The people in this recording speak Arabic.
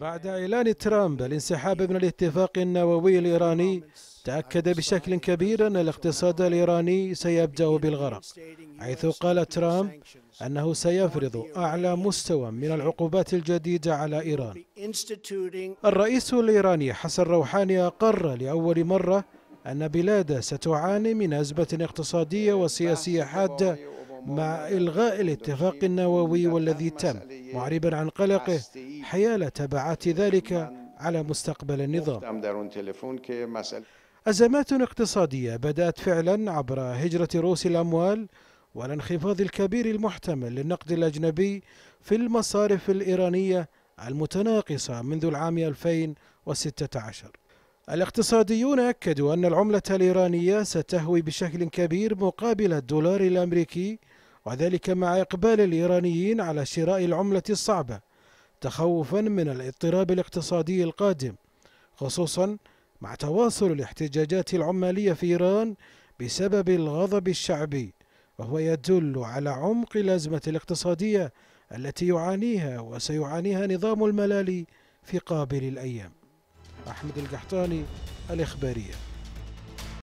بعد إعلان ترامب الانسحاب من الاتفاق النووي الإيراني تأكد بشكل كبير أن الاقتصاد الإيراني سيبدأ بالغرق حيث قال ترامب أنه سيفرض أعلى مستوى من العقوبات الجديدة على إيران الرئيس الإيراني حسن روحاني أقر لأول مرة أن بلاده ستعاني من أزمة اقتصادية وسياسية حادة مع إلغاء الاتفاق النووي والذي تم معربا عن قلقه حيال تبعات ذلك على مستقبل النظام أزمات اقتصادية بدأت فعلا عبر هجرة روس الأموال والانخفاض الكبير المحتمل للنقد الأجنبي في المصارف الإيرانية المتناقصة منذ العام 2016 الاقتصاديون أكدوا أن العملة الإيرانية ستهوي بشكل كبير مقابل الدولار الأمريكي وذلك مع إقبال الإيرانيين على شراء العملة الصعبة تخوفا من الاضطراب الاقتصادي القادم خصوصا مع تواصل الاحتجاجات العمالية في إيران بسبب الغضب الشعبي وهو يدل على عمق الأزمة الاقتصادية التي يعانيها وسيعانيها نظام الملالي في قابل الأيام أحمد القحطاني الإخبارية